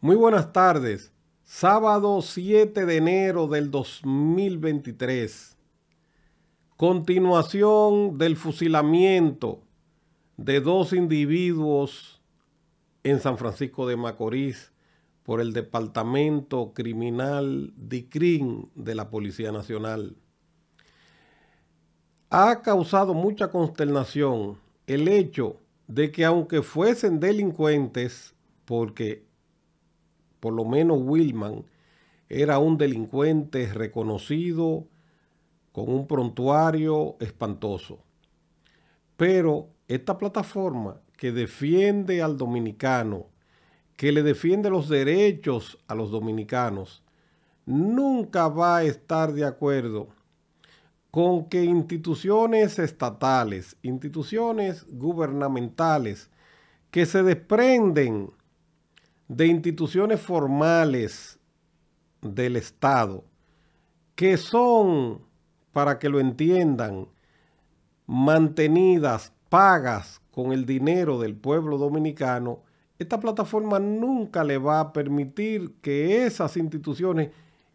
Muy buenas tardes. Sábado 7 de enero del 2023. Continuación del fusilamiento de dos individuos en San Francisco de Macorís por el Departamento Criminal DICRIN de la Policía Nacional. Ha causado mucha consternación el hecho de que aunque fuesen delincuentes, porque por lo menos Wilman, era un delincuente reconocido, con un prontuario espantoso. Pero esta plataforma que defiende al dominicano, que le defiende los derechos a los dominicanos, nunca va a estar de acuerdo con que instituciones estatales, instituciones gubernamentales que se desprenden de instituciones formales del Estado, que son, para que lo entiendan, mantenidas, pagas con el dinero del pueblo dominicano, esta plataforma nunca le va a permitir que esas instituciones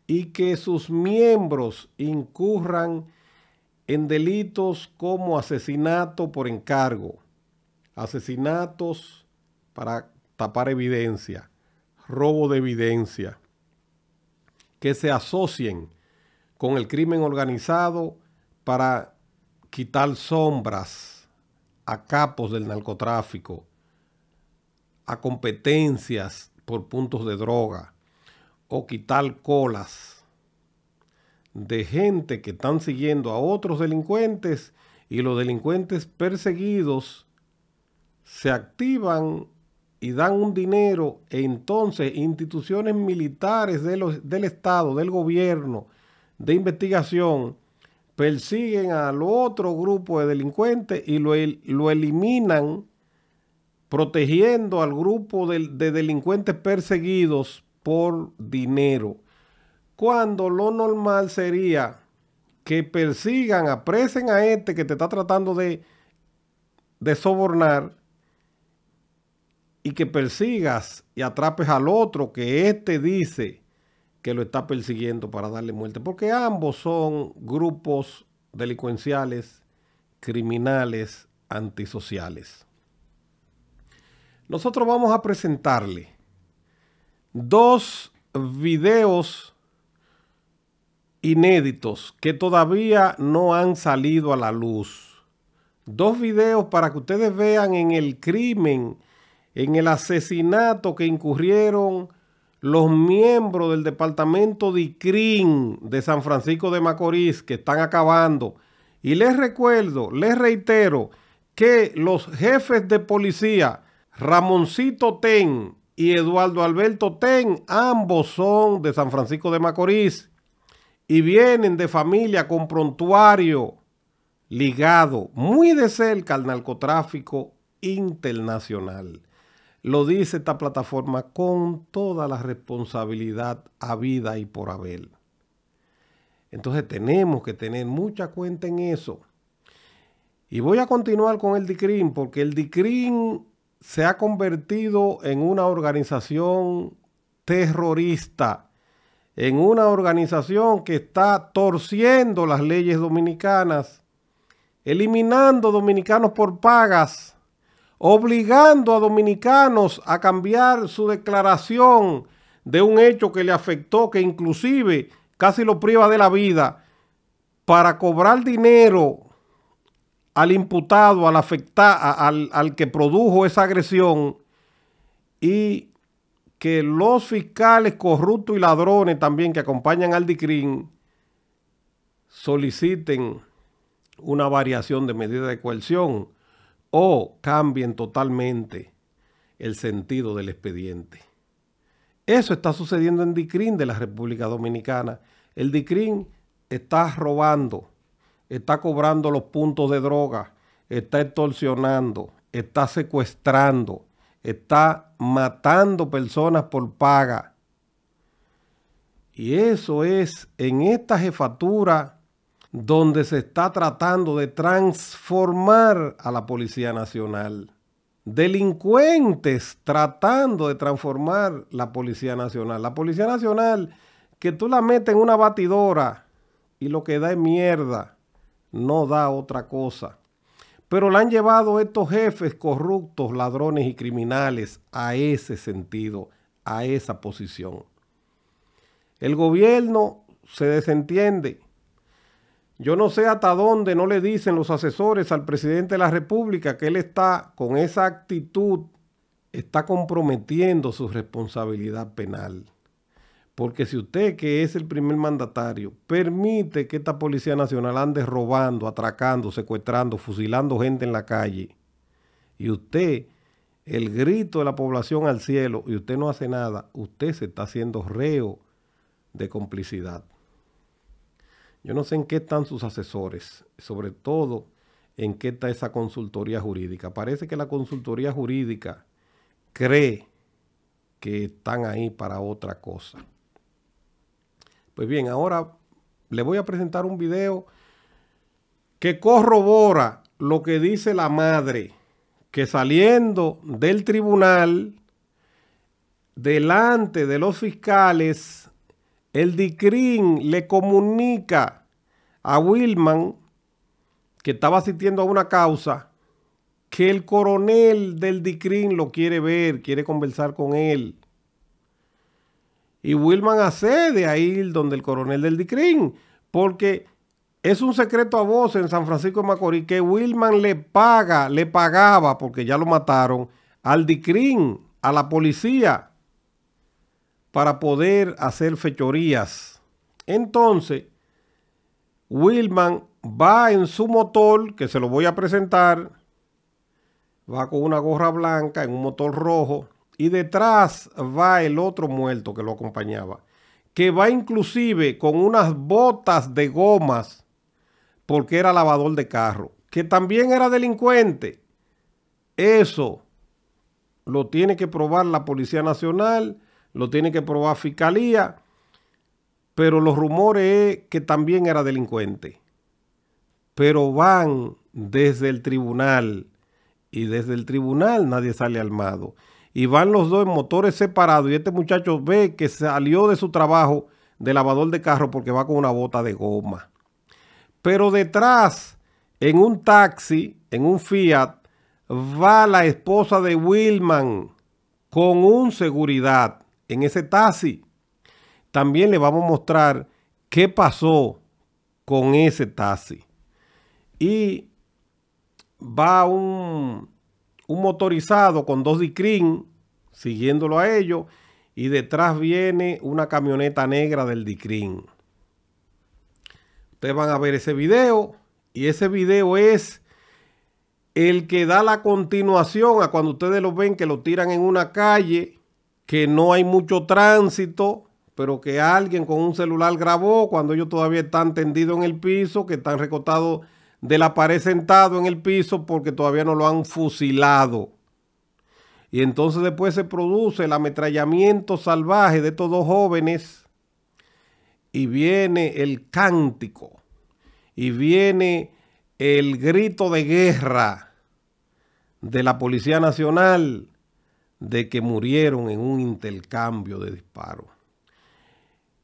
y que sus miembros incurran en delitos como asesinato por encargo, asesinatos para tapar evidencia, robo de evidencia, que se asocien con el crimen organizado para quitar sombras a capos del narcotráfico, a competencias por puntos de droga o quitar colas de gente que están siguiendo a otros delincuentes y los delincuentes perseguidos se activan y dan un dinero, e entonces instituciones militares de del Estado, del gobierno, de investigación, persiguen al otro grupo de delincuentes y lo, lo eliminan, protegiendo al grupo de, delincuentes perseguidos por dinero. Cuando lo normal sería que persigan, apresen a este que te está tratando de, de sobornar y que persigas y atrapes al otro que éste dice que lo está persiguiendo para darle muerte, porque ambos son grupos delincuenciales, criminales, antisociales. Nosotros vamos a presentarle dos videos inéditos que todavía no han salido a la luz. Dos videos para que ustedes vean en el crimen en el asesinato que incurrieron los miembros del departamento de ICRIN de San Francisco de Macorís, que están acabando. Y les recuerdo, les reitero, que los jefes de policía, Ramoncito Ten y Eduardo Alberto Ten, ambos son de San Francisco de Macorís y vienen de familia con prontuario ligado muy de cerca al narcotráfico internacional. Lo dice esta plataforma con toda la responsabilidad habida y por haber. Entonces tenemos que tener mucha cuenta en eso. Y voy a continuar con el DICRIN porque el DICRIN se ha convertido en una organización terrorista, en una organización que está torciendo las leyes dominicanas, eliminando dominicanos por pagas obligando a dominicanos a cambiar su declaración de un hecho que le afectó, que inclusive casi lo priva de la vida, para cobrar dinero al imputado, al al, al que produjo esa agresión y que los fiscales corruptos y ladrones también que acompañan al DICRIN soliciten una variación de medida de coerción o cambien totalmente el sentido del expediente. Eso está sucediendo en DICRIN de la República Dominicana. El DICRIN está robando, está cobrando los puntos de droga, está extorsionando, está secuestrando, está matando personas por paga. Y eso es en esta jefatura donde se está tratando de transformar a la Policía Nacional. Delincuentes tratando de transformar la Policía Nacional. La Policía Nacional que tú la metes en una batidora y lo que da es mierda, no da otra cosa. Pero la han llevado estos jefes corruptos, ladrones y criminales a ese sentido, a esa posición. El gobierno se desentiende yo no sé hasta dónde no le dicen los asesores al presidente de la República que él está con esa actitud, está comprometiendo su responsabilidad penal. Porque si usted, que es el primer mandatario, permite que esta Policía Nacional ande robando, atracando, secuestrando, fusilando gente en la calle, y usted, el grito de la población al cielo, y usted no hace nada, usted se está haciendo reo de complicidad. Yo no sé en qué están sus asesores, sobre todo en qué está esa consultoría jurídica. Parece que la consultoría jurídica cree que están ahí para otra cosa. Pues bien, ahora le voy a presentar un video que corrobora lo que dice la madre, que saliendo del tribunal, delante de los fiscales, el DICRIN le comunica a Wilman, que estaba asistiendo a una causa, que el coronel del DICRIN lo quiere ver, quiere conversar con él. Y Wilman accede a ir donde el coronel del DICRIN, porque es un secreto a voz en San Francisco de Macorís que Wilman le paga, le pagaba, porque ya lo mataron, al DICRIN, a la policía para poder hacer fechorías. Entonces, Wilman va en su motor, que se lo voy a presentar, va con una gorra blanca en un motor rojo, y detrás va el otro muerto que lo acompañaba, que va inclusive con unas botas de gomas, porque era lavador de carro, que también era delincuente. Eso lo tiene que probar la Policía Nacional lo tiene que probar fiscalía, pero los rumores es que también era delincuente. Pero van desde el tribunal y desde el tribunal nadie sale armado. Y van los dos en motores separados y este muchacho ve que salió de su trabajo de lavador de carro porque va con una bota de goma. Pero detrás, en un taxi, en un Fiat, va la esposa de Wilman con un seguridad en ese taxi. También le vamos a mostrar qué pasó con ese taxi. Y va un, motorizado con dos Dicrín siguiéndolo a ellos y detrás viene una camioneta negra del Dicrín. Ustedes van a ver ese video y ese video es el que da la continuación a cuando ustedes lo ven que lo tiran en una calle que no hay mucho tránsito, pero que alguien con un celular grabó cuando ellos todavía están tendidos en el piso, que están recostados de la pared sentado en el piso porque todavía no lo han fusilado. Y entonces después se produce el ametrallamiento salvaje de estos dos jóvenes y viene el cántico y viene el grito de guerra de la Policía Nacional de que murieron en un intercambio de disparos.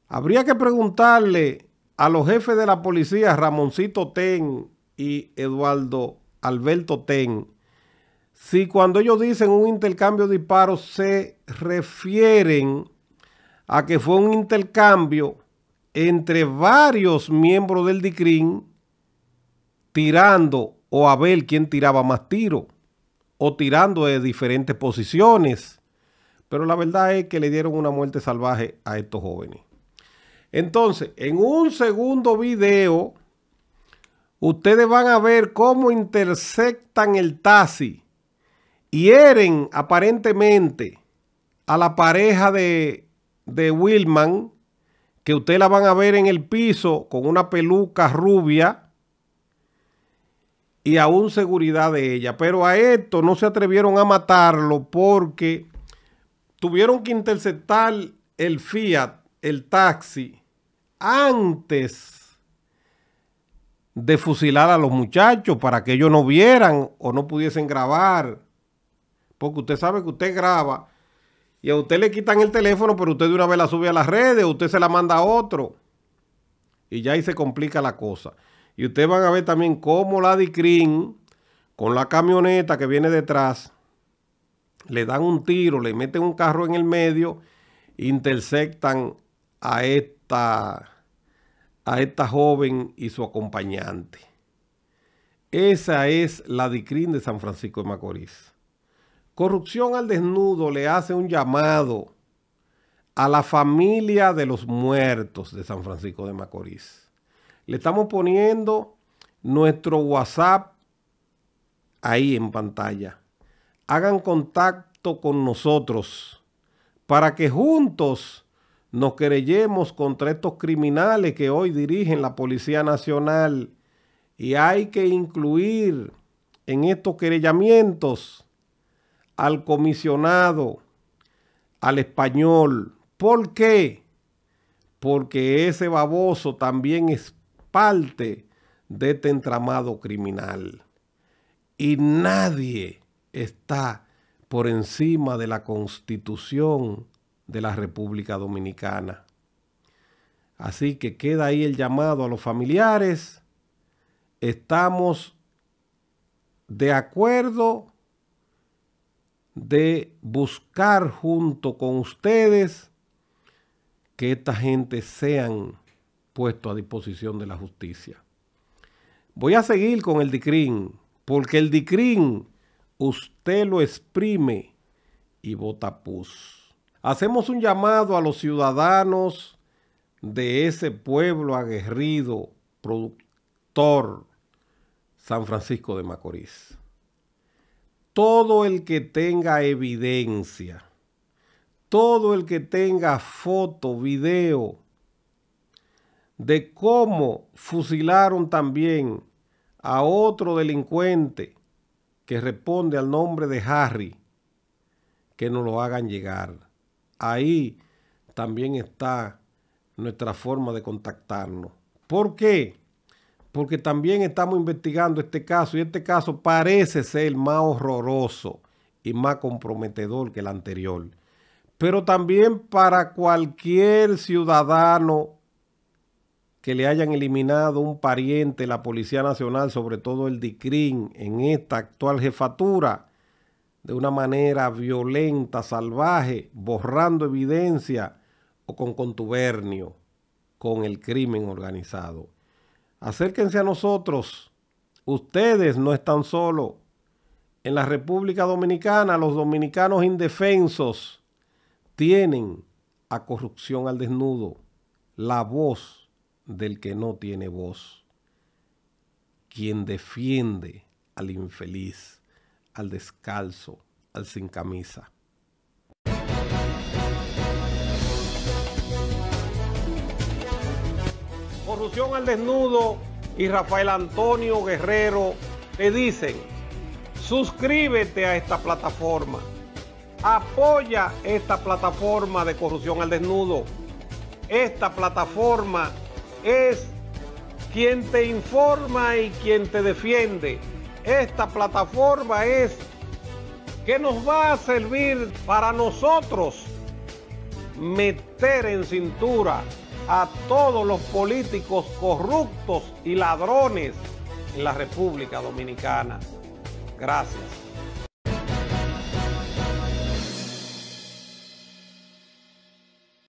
Habría que preguntarle a los jefes de la policía, Ramoncito Ten y Eduardo Alberto Ten, si cuando ellos dicen un intercambio de disparos se refieren a que fue un intercambio entre varios miembros del DICRIN tirando o a ver quién tiraba más tiros o tirando de diferentes posiciones. Pero la verdad es que le dieron una muerte salvaje a estos jóvenes. Entonces, en un segundo video, ustedes van a ver cómo interceptan el taxi. Y eren aparentemente a la pareja de, de Willman, que ustedes la van a ver en el piso con una peluca rubia y aún seguridad de ella. Pero a esto no se atrevieron a matarlo porque tuvieron que interceptar el Fiat, el taxi, antes de fusilar a los muchachos para que ellos no vieran o no pudiesen grabar. Porque usted sabe que usted graba y a usted le quitan el teléfono, pero usted de una vez la sube a las redes, usted se la manda a otro. Y ya ahí se complica la cosa. Y ustedes van a ver también cómo la DICRIN, con la camioneta que viene detrás, le dan un tiro, le meten un carro en el medio, interceptan a esta, a esta joven y su acompañante. Esa es la DICRIN de San Francisco de Macorís. Corrupción al desnudo le hace un llamado a la familia de los muertos de San Francisco de Macorís. Le estamos poniendo nuestro WhatsApp ahí en pantalla. Hagan contacto con nosotros para que juntos nos querellemos contra estos criminales que hoy dirigen la Policía Nacional. Y hay que incluir en estos querellamientos al comisionado, al español. ¿Por qué? Porque ese baboso también es parte de este entramado criminal. Y nadie está por encima de la constitución de la República Dominicana. Así que queda ahí el llamado a los familiares. Estamos de acuerdo de buscar junto con ustedes que esta gente sean puesto a disposición de la justicia. Voy a seguir con el DICRIN, porque el DICRIN usted lo exprime y vota pus. Hacemos un llamado a los ciudadanos de ese pueblo aguerrido, productor, San Francisco de Macorís. Todo el que tenga evidencia, todo el que tenga foto, video, de cómo fusilaron también a otro delincuente que responde al nombre de Harry, que nos lo hagan llegar. Ahí también está nuestra forma de contactarnos. ¿Por qué? Porque también estamos investigando este caso y este caso parece ser más horroroso y más comprometedor que el anterior. Pero también para cualquier ciudadano que le hayan eliminado un pariente, la Policía Nacional, sobre todo el DICRIN, en esta actual jefatura, de una manera violenta, salvaje, borrando evidencia o con contubernio con el crimen organizado. Acérquense a nosotros. Ustedes no están solos. En la República Dominicana los dominicanos indefensos tienen a corrupción al desnudo la voz del que no tiene voz, quien defiende al infeliz, al descalzo, al sin camisa. Corrupción al desnudo y Rafael Antonio Guerrero te dicen, suscríbete a esta plataforma, apoya esta plataforma de corrupción al desnudo, esta plataforma es quien te informa y quien te defiende. Esta plataforma es que nos va a servir para nosotros meter en cintura a todos los políticos corruptos y ladrones en la República Dominicana. Gracias.